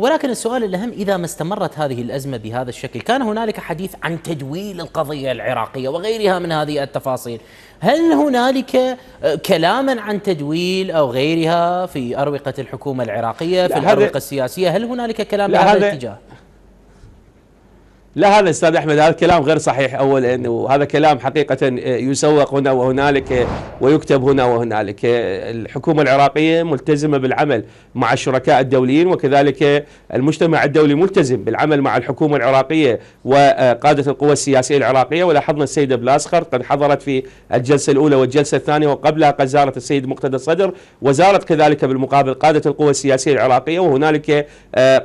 ولكن السؤال الأهم إذا ما استمرت هذه الأزمة بهذا الشكل كان هنالك حديث عن تدويل القضية العراقية وغيرها من هذه التفاصيل هل هنالك آه، كلاما عن تدويل أو غيرها في أروقة الحكومة العراقية في الأروقة السياسية هل هنالك كلام بهذا الاتجاه لا هذا استاذ احمد هذا كلام غير صحيح اولا وهذا كلام حقيقه آه، يسوق هنا وهنالك آه، ويكتب هنا وهنالك آه، الحكومه العراقيه ملتزمه بالعمل مع الشركاء الدوليين وكذلك المجتمع الدولي ملتزم بالعمل مع الحكومه العراقيه وقاده القوى السياسيه العراقيه ولاحظنا السيده بلاسخر قد حضرت في الجلسه الاولى والجلسه الثانيه وقبلها قد زارت السيد مقتدى الصدر وزارت كذلك بالمقابل قاده القوى السياسيه العراقيه وهنالك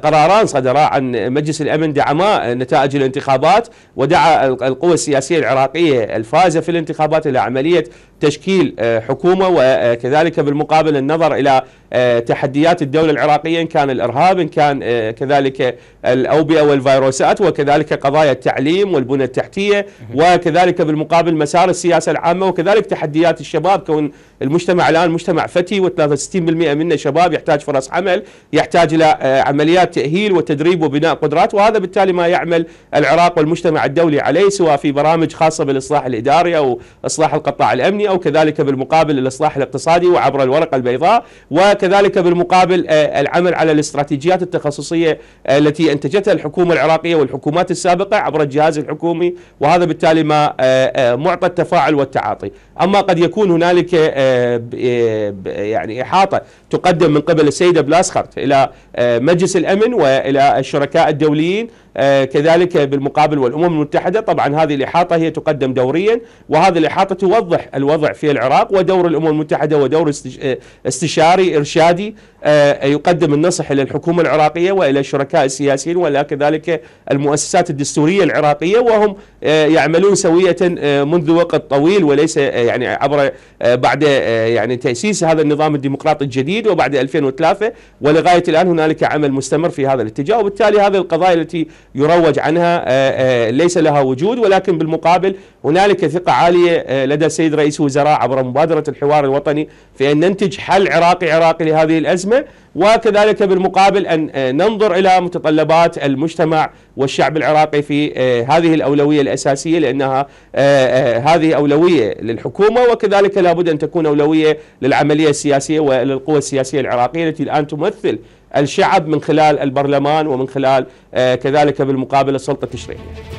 قراران صدرا عن مجلس الامن دعما نتائج خارج الانتخابات ودعا القوى السياسية العراقية الفائزة في الانتخابات إلى عملية تشكيل آه، حكومة وكذلك بالمقابل النظر إلى آه، تحديات الدولة العراقية إن كان الإرهاب إن كان آه، كذلك الأوبئة والفيروسات وكذلك قضايا التعليم والبنى التحتية وكذلك بالمقابل مسار السياسة العامة وكذلك تحديات الشباب كون المجتمع الآن مجتمع فتي و63% منه شباب يحتاج فرص عمل يحتاج إلى عمليات تأهيل وتدريب وبناء قدرات وهذا بالتالي ما يعمل العراق والمجتمع الدولي عليه سواء في برامج خاصة بالإصلاح الإداري أو إصلاح القطاع الأمني الإسلامي أو كذلك بالمقابل الإصلاح الاقتصادي وعبر الورقة البيضاء وكذلك بالمقابل آه، العمل على الاستراتيجيات التخصصية آه، التي أنتجتها الحكومة العراقية والحكومات السابقة عبر الجهاز الحكومي وهذا بالتالي ما آه، معطى التفاعل والتعاطي أما قد يكون هنالك يعني إحاطة تقدم من قبل السيدة بلاسخرت إلى مجلس الأمن وإلى الشركاء الدوليين كذلك بالمقابل والأمم المتحدة طبعا هذه الإحاطة هي تقدم دوريا وهذه الإحاطة توضح الوضع الوضع في العراق ودور الامم المتحده ودور آه، استشاري ارشادي آه، يقدم النصح الى الحكومه العراقيه والى الشركاء السياسيين والى كذلك المؤسسات الدستوريه العراقيه وهم آه، يعملون سويه منذ وقت طويل وليس يعني عبر بعد يعني تاسيس هذا النظام الديمقراطي الجديد وبعد 2003 ولغايه الان هنالك عمل مستمر في هذا الاتجاه وبالتالي هذه القضايا التي يروج عنها ليس لها وجود ولكن بالمقابل هنالك ثقة عالية آه، لدى السيد رئيس الوزراء عبر مبادرة الحوار الوطني في أن ننتج حل عراقي عراقي لهذه الأزمة وكذلك بالمقابل أن آه، ننظر إلى متطلبات المجتمع والشعب العراقي في آه، هذه الأولوية الأساسية لأنها هذه أولوية للحكومة وكذلك لابد أن تكون أولوية للعملية السياسية وللقوى السياسية العراقية التي الآن تمثل الشعب من خلال البرلمان ومن خلال كذلك بالمقابل السلطة التشريعية